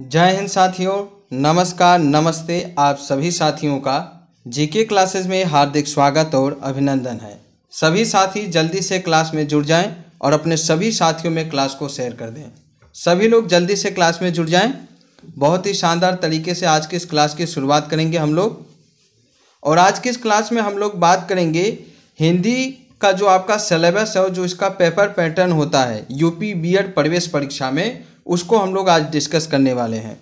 जय हिंद साथियों नमस्कार नमस्ते आप सभी साथियों का जीके क्लासेस में हार्दिक स्वागत और अभिनंदन है सभी साथी जल्दी से क्लास में जुड़ जाएं और अपने सभी साथियों में क्लास को शेयर कर दें सभी लोग जल्दी से क्लास में जुड़ जाएं बहुत ही शानदार तरीके से आज के इस क्लास की शुरुआत करेंगे हम लोग और आज की इस क्लास में हम लोग बात करेंगे हिंदी का जो आपका सिलेबस है और जो इसका पेपर पैटर्न होता है यूपी बी प्रवेश परीक्षा में उसको हम लोग आज डिस्कस करने वाले हैं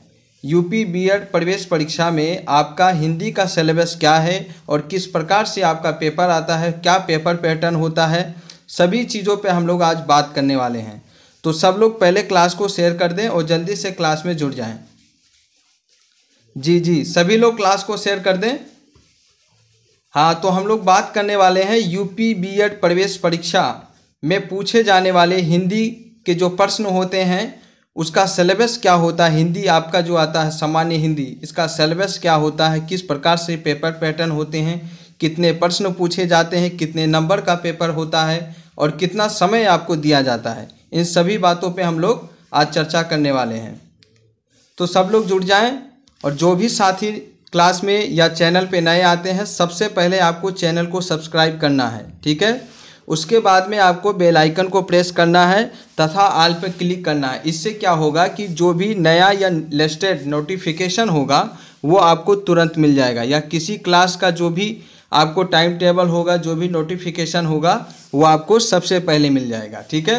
यूपी बीएड प्रवेश परीक्षा में आपका हिंदी का सिलेबस क्या है और किस प्रकार से आपका पेपर आता है क्या पेपर पैटर्न होता है सभी चीज़ों पे हम लोग आज बात करने वाले हैं तो सब लोग पहले क्लास को शेयर कर दें और जल्दी से क्लास में जुड़ जाएं जी जी सभी लोग क्लास को शेयर कर दें हाँ तो हम लोग बात करने वाले हैं यूपी बीएड प्रवेश परीक्षा में पूछे जाने वाले हिंदी के जो प्रश्न होते हैं उसका सिलेबस क्या होता है हिंदी आपका जो आता है सामान्य हिंदी इसका सिलेबस क्या होता है किस प्रकार से पेपर पैटर्न होते हैं कितने प्रश्न पूछे जाते हैं कितने नंबर का पेपर होता है और कितना समय आपको दिया जाता है इन सभी बातों पे हम लोग आज चर्चा करने वाले हैं तो सब लोग जुड़ जाएं और जो भी साथी क्लास में या चैनल पे नए आते हैं सबसे पहले आपको चैनल को सब्सक्राइब करना है ठीक है उसके बाद में आपको बेल आइकन को प्रेस करना है तथा आल पर क्लिक करना है इससे क्या होगा कि जो भी नया या लेटेस्ट नोटिफिकेशन होगा वो आपको तुरंत मिल जाएगा या किसी क्लास का जो भी आपको टाइम टेबल होगा जो भी नोटिफिकेशन होगा वो आपको सबसे पहले मिल जाएगा ठीक है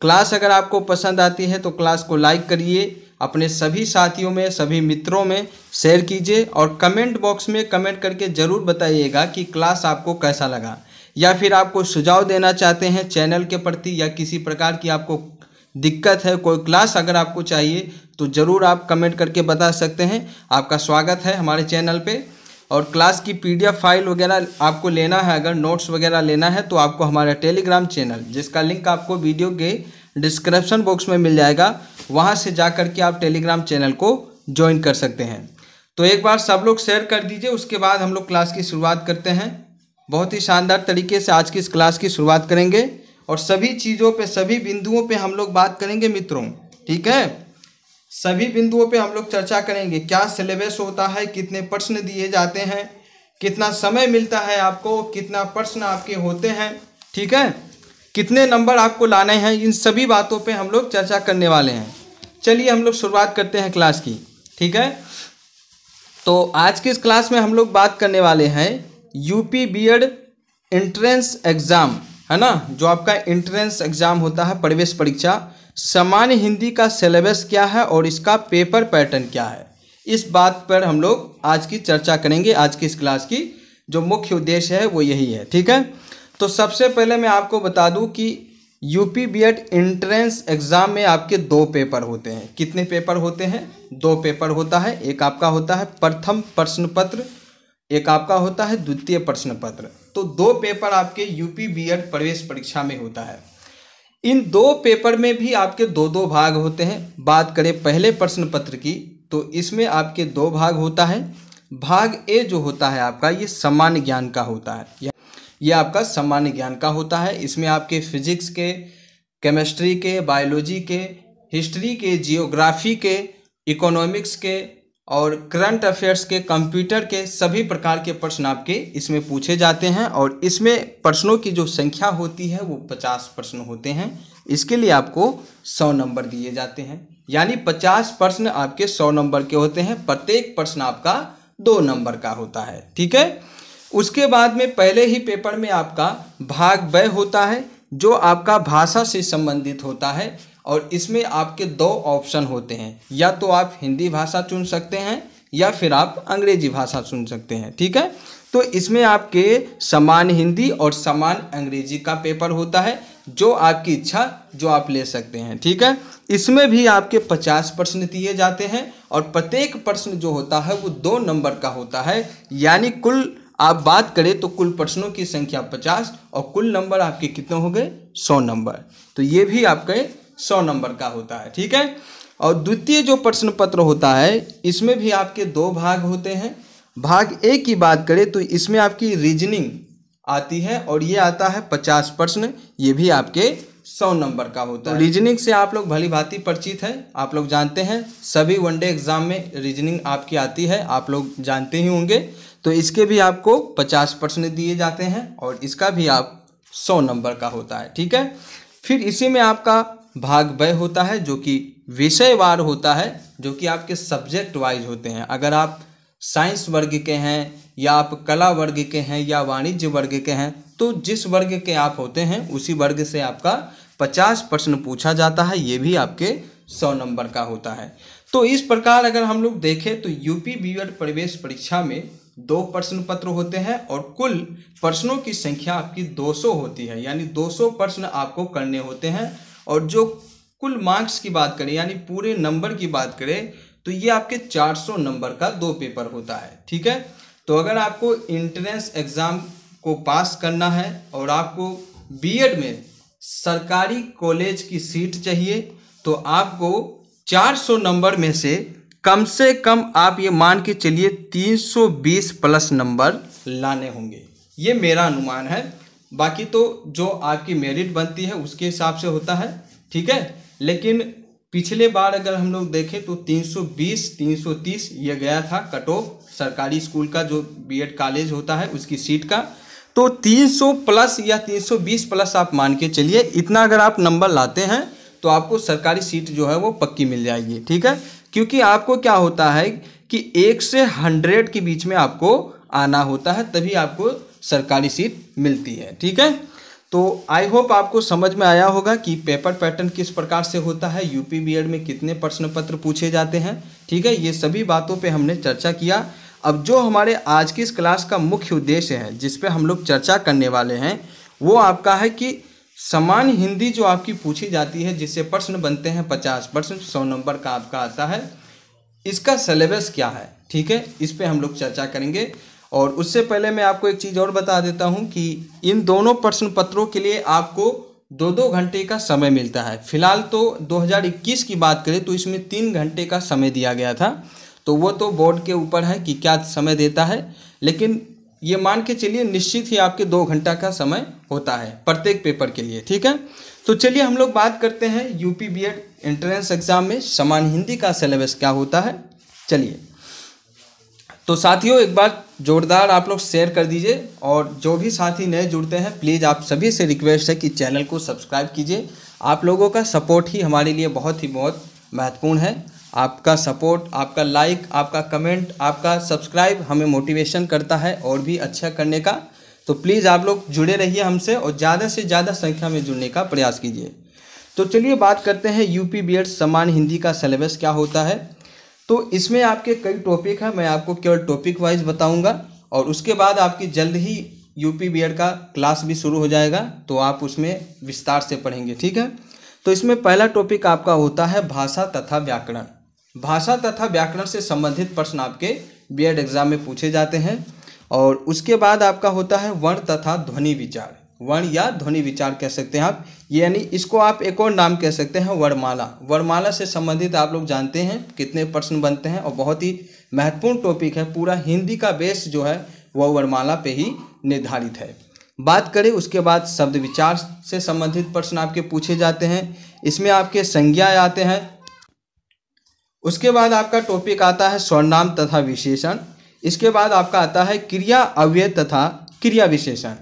क्लास अगर आपको पसंद आती है तो क्लास को लाइक करिए अपने सभी साथियों में सभी मित्रों में शेयर कीजिए और कमेंट बॉक्स में कमेंट करके ज़रूर बताइएगा कि क्लास आपको कैसा लगा या फिर आप कोई सुझाव देना चाहते हैं चैनल के प्रति या किसी प्रकार की आपको दिक्कत है कोई क्लास अगर आपको चाहिए तो ज़रूर आप कमेंट करके बता सकते हैं आपका स्वागत है हमारे चैनल पे और क्लास की पीडीएफ फाइल वगैरह आपको लेना है अगर नोट्स वगैरह लेना है तो आपको हमारा टेलीग्राम चैनल जिसका लिंक आपको वीडियो के डिस्क्रिप्शन बॉक्स में मिल जाएगा वहाँ से जा कर के आप टेलीग्राम चैनल को ज्वाइन कर सकते हैं तो एक बार सब लोग शेयर कर दीजिए उसके बाद हम लोग क्लास की शुरुआत करते हैं बहुत ही शानदार तरीके से आज की इस क्लास की शुरुआत करेंगे और सभी चीज़ों पे सभी बिंदुओं पे हम लोग बात करेंगे मित्रों ठीक है सभी बिंदुओं पे हम लोग चर्चा करेंगे क्या सिलेबस होता है कितने प्रश्न दिए जाते हैं कितना समय मिलता है आपको कितना प्रश्न आपके होते हैं ठीक है कितने नंबर आपको लाने हैं इन सभी बातों पर हम लोग चर्चा करने वाले हैं चलिए हम लोग शुरुआत करते हैं क्लास की ठीक है तो आज की इस क्लास में हम लोग बात करने वाले हैं यूपी बीएड एंट्रेंस एग्ज़ाम है ना जो आपका एंट्रेंस एग्ज़ाम होता है प्रवेश परीक्षा सामान्य हिंदी का सिलेबस क्या है और इसका पेपर पैटर्न क्या है इस बात पर हम लोग आज की चर्चा करेंगे आज की इस क्लास की जो मुख्य उद्देश्य है वो यही है ठीक है तो सबसे पहले मैं आपको बता दूं कि यूपी बीएड एंट्रेंस एग्ज़ाम में आपके दो पेपर होते हैं कितने पेपर होते हैं दो पेपर होता है एक आपका होता है प्रथम प्रश्न पत्र एक आपका होता है द्वितीय प्रश्न पत्र तो दो पेपर आपके यूपी बीएड प्रवेश परीक्षा में होता है इन दो पेपर में भी आपके दो दो भाग होते हैं बात करें पहले प्रश्न पत्र की तो इसमें आपके दो भाग होता है भाग ए जो होता है आपका ये सामान्य ज्ञान का होता है ये आपका सामान्य ज्ञान का होता है इसमें आपके फिजिक्स के केमिस्ट्री के बायोलॉजी के हिस्ट्री के जियोग्राफी के इकोनॉमिक्स के और करंट अफेयर्स के कंप्यूटर के सभी प्रकार के प्रश्न आपके इसमें पूछे जाते हैं और इसमें प्रश्नों की जो संख्या होती है वो पचास प्रश्न होते हैं इसके लिए आपको सौ नंबर दिए जाते हैं यानी पचास प्रश्न आपके सौ नंबर के होते हैं प्रत्येक प्रश्न आपका दो नंबर का होता है ठीक है उसके बाद में पहले ही पेपर में आपका भाग व्यय होता है जो आपका भाषा से संबंधित होता है और इसमें आपके दो ऑप्शन होते हैं या तो आप हिंदी भाषा चुन सकते हैं या फिर आप अंग्रेजी भाषा चुन सकते हैं ठीक है तो इसमें आपके समान हिंदी और समान अंग्रेजी का पेपर होता है जो आपकी इच्छा जो आप ले सकते हैं ठीक है इसमें भी आपके पचास प्रश्न दिए जाते हैं और प्रत्येक प्रश्न जो होता है वो दो नंबर का होता है यानी कुल आप बात करें तो कुल प्रश्नों की संख्या पचास और कुल नंबर आपके कितने हो गए सौ नंबर तो ये भी आपके सौ नंबर का होता है ठीक है और द्वितीय जो प्रश्न पत्र होता है इसमें भी आपके दो भाग होते हैं भाग ए की बात करें तो इसमें आपकी रीजनिंग आती है और ये आता है पचास प्रश्न ये भी आपके सौ नंबर का होता तो है रीजनिंग से आप लोग भली भांति परिचित हैं आप लोग जानते हैं सभी वनडे एग्जाम में रीजनिंग आपकी आती है आप लोग जानते ही होंगे तो इसके भी आपको पचास प्रश्न दिए जाते हैं और इसका भी आप सौ नंबर का होता है ठीक है फिर इसी में आपका भाग वह होता है जो कि विषयवार होता है जो कि आपके सब्जेक्ट वाइज होते हैं अगर आप साइंस वर्ग के हैं या आप कला वर्ग के हैं या वाणिज्य वर्ग के हैं तो जिस वर्ग के आप होते हैं उसी वर्ग से आपका पचास प्रश्न पूछा जाता है ये भी आपके सौ नंबर का होता है तो इस प्रकार अगर हम लोग देखें तो यूपी बी e प्रवेश परीक्षा में दो प्रश्न पत्र होते हैं और कुल प्रश्नों की संख्या आपकी 200 होती है यानी 200 प्रश्न आपको करने होते हैं और जो कुल मार्क्स की बात करें यानी पूरे नंबर की बात करें तो ये आपके 400 नंबर का दो पेपर होता है ठीक है तो अगर आपको इंट्रेंस एग्ज़ाम को पास करना है और आपको बीएड में सरकारी कॉलेज की सीट चाहिए तो आपको 400 नंबर में से कम से कम आप ये मान के चलिए 320 प्लस नंबर लाने होंगे ये मेरा अनुमान है बाकी तो जो आपकी मेरिट बनती है उसके हिसाब से होता है ठीक है लेकिन पिछले बार अगर हम लोग देखें तो 320 330 ये गया था कट ऑफ सरकारी स्कूल का जो बीएड कॉलेज होता है उसकी सीट का तो 300 प्लस या 320 प्लस आप मान के चलिए इतना अगर आप नंबर लाते हैं तो आपको सरकारी सीट जो है वो पक्की मिल जाएगी ठीक है क्योंकि आपको क्या होता है कि एक से हंड्रेड के बीच में आपको आना होता है तभी आपको सरकारी सीट मिलती है ठीक है तो आई होप आपको समझ में आया होगा कि पेपर पैटर्न किस प्रकार से होता है यूपी बी में कितने प्रश्न पत्र पूछे जाते हैं ठीक है ये सभी बातों पे हमने चर्चा किया अब जो हमारे आज की इस क्लास का मुख्य उद्देश्य है जिस पे हम लोग चर्चा करने वाले हैं वो आपका है कि समान हिंदी जो आपकी पूछी जाती है जिससे प्रश्न बनते हैं पचास प्रश्न सौ नंबर का आपका आता है इसका सिलेबस क्या है ठीक है इस पर हम लोग चर्चा करेंगे और उससे पहले मैं आपको एक चीज़ और बता देता हूँ कि इन दोनों प्रश्न पत्रों के लिए आपको दो दो घंटे का समय मिलता है फिलहाल तो 2021 की बात करें तो इसमें तीन घंटे का समय दिया गया था तो वो तो बोर्ड के ऊपर है कि क्या समय देता है लेकिन ये मान के चलिए निश्चित ही आपके दो घंटा का समय होता है प्रत्येक पेपर के लिए ठीक है तो चलिए हम लोग बात करते हैं यूपी बीएड एंट्रेंस एग्ज़ाम में समान हिंदी का सिलेबस क्या होता है चलिए तो साथियों एक बार जोरदार आप लोग शेयर कर दीजिए और जो भी साथी नए जुड़ते हैं प्लीज़ आप सभी से रिक्वेस्ट है कि चैनल को सब्सक्राइब कीजिए आप लोगों का सपोर्ट ही हमारे लिए बहुत ही बहुत महत्वपूर्ण है आपका सपोर्ट आपका लाइक आपका कमेंट आपका सब्सक्राइब हमें मोटिवेशन करता है और भी अच्छा करने का तो प्लीज़ आप लोग जुड़े रहिए हमसे और ज़्यादा से ज़्यादा संख्या में जुड़ने का प्रयास कीजिए तो चलिए बात करते हैं यूपी बीएड समान हिंदी का सिलेबस क्या होता है तो इसमें आपके कई टॉपिक हैं मैं आपको केवल टॉपिक वाइज बताऊंगा और उसके बाद आपकी जल्द ही यूपी बीएड का क्लास भी शुरू हो जाएगा तो आप उसमें विस्तार से पढ़ेंगे ठीक है तो इसमें पहला टॉपिक आपका होता है भाषा तथा व्याकरण भाषा तथा व्याकरण से संबंधित प्रश्न आपके बी एग्जाम में पूछे जाते हैं और उसके बाद आपका होता है वर्ण तथा ध्वनि विचार वर्ण या ध्वनि विचार कह सकते हैं आप यानी इसको आप एक और नाम कह सकते हैं वर्णमाला वर्णमाला से संबंधित आप लोग जानते हैं कितने प्रश्न बनते हैं और बहुत ही महत्वपूर्ण टॉपिक है पूरा हिंदी का बेस जो है वह वर्णमाला पे ही निर्धारित है बात करें उसके बाद शब्द विचार से संबंधित प्रश्न आपके पूछे जाते हैं इसमें आपके संज्ञा आते हैं उसके बाद आपका टॉपिक आता है स्वर्णाम तथा विशेषण इसके बाद आपका आता है क्रिया अव्यय तथा क्रिया विशेषण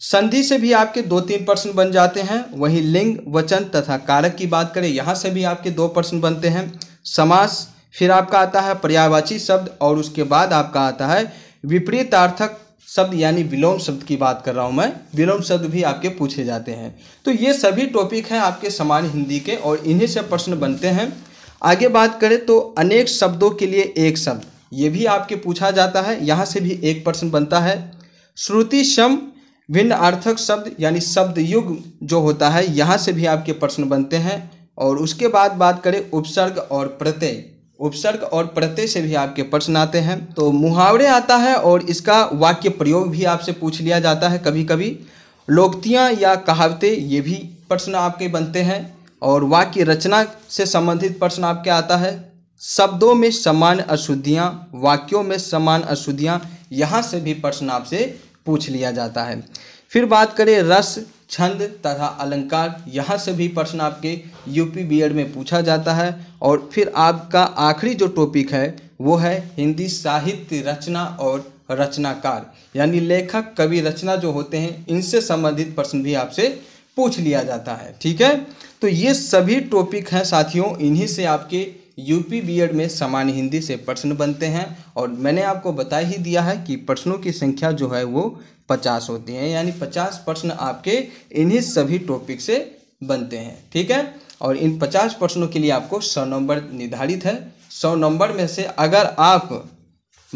संधि से भी आपके दो तीन प्रश्न बन जाते हैं वहीं लिंग वचन तथा कारक की बात करें यहाँ से भी आपके दो प्रश्न बनते हैं समास फिर आपका आता है पर्यावाची शब्द और उसके बाद आपका आता है विपरीतार्थक शब्द यानी विलोम शब्द की बात कर रहा हूँ मैं विलोम शब्द भी आपके पूछे जाते हैं तो ये सभी टॉपिक हैं आपके समान हिंदी के और इन्हीं से प्रश्न बनते हैं आगे बात करें तो अनेक शब्दों के लिए एक शब्द ये भी आपके पूछा जाता है यहाँ से भी एक प्रश्न बनता है श्रुति शम भिन्न अर्थक शब्द यानी शब्द युग जो होता है यहाँ से भी आपके प्रश्न बनते हैं और उसके बाद बात करें उपसर्ग और प्रत्यय उपसर्ग और प्रत्यय से भी आपके प्रश्न आते हैं तो मुहावरे आता है और इसका वाक्य प्रयोग भी आपसे पूछ लिया जाता है कभी कभी लोकतियाँ या कहावतें ये भी प्रश्न आपके बनते हैं और वाक्य रचना से संबंधित प्रश्न आपके आता है शब्दों में समान अशुद्धियाँ वाक्यों में समान अशुद्धियाँ यहाँ से भी प्रश्न आपसे पूछ लिया जाता है फिर बात करें रस छंद तथा अलंकार यहाँ से भी प्रश्न आपके यूपी बी में पूछा जाता है और फिर आपका आखिरी जो टॉपिक है वो है हिंदी साहित्य रचना और रचनाकार यानी लेखक कवि रचना जो होते हैं इनसे संबंधित प्रश्न भी आपसे पूछ लिया जाता है ठीक है तो ये सभी टॉपिक हैं साथियों इन्हीं से आपके यूपी बीएड में सामान्य हिंदी से प्रश्न बनते हैं और मैंने आपको बता ही दिया है कि प्रश्नों की संख्या जो है वो पचास होती है यानी पचास प्रश्न आपके इन्हीं सभी टॉपिक से बनते हैं ठीक है और इन पचास प्रश्नों के लिए आपको सौ नंबर निर्धारित है सौ नंबर में से अगर आप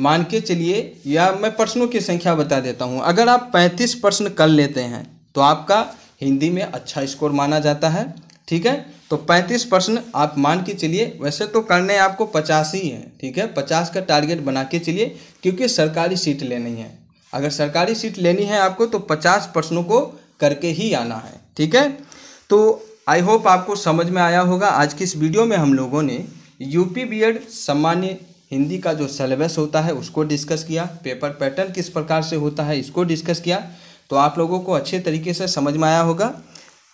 मान के चलिए या मैं प्रश्नों की संख्या बता देता हूँ अगर आप पैंतीस प्रश्न कर लेते हैं तो आपका हिंदी में अच्छा स्कोर माना जाता है ठीक है तो पैंतीस परसेंट आप मान के चलिए वैसे तो करने आपको पचास ही हैं ठीक है पचास का टारगेट बना के चलिए क्योंकि सरकारी सीट लेनी है अगर सरकारी सीट लेनी है आपको तो पचास प्रश्नों को करके ही आना है ठीक है तो आई होप आपको समझ में आया होगा आज की इस वीडियो में हम लोगों ने यूपी एड सामान्य हिंदी का जो सिलेबस होता है उसको डिस्कस किया पेपर पैटर्न किस प्रकार से होता है इसको डिस्कस किया तो आप लोगों को अच्छे तरीके से समझ में आया होगा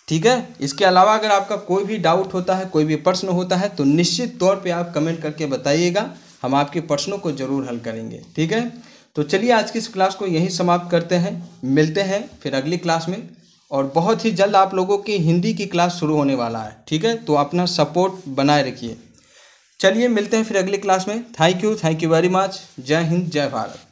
ठीक है इसके अलावा अगर आपका कोई भी डाउट होता है कोई भी प्रश्न होता है तो निश्चित तौर पे आप कमेंट करके बताइएगा हम आपके प्रश्नों को जरूर हल करेंगे ठीक है तो चलिए आज की इस क्लास को यहीं समाप्त करते हैं मिलते हैं फिर अगली क्लास में और बहुत ही जल्द आप लोगों की हिंदी की क्लास शुरू होने वाला है ठीक है तो अपना सपोर्ट बनाए रखिए चलिए मिलते हैं फिर अगली क्लास में thank you thank you very much जय हिंद जय भारत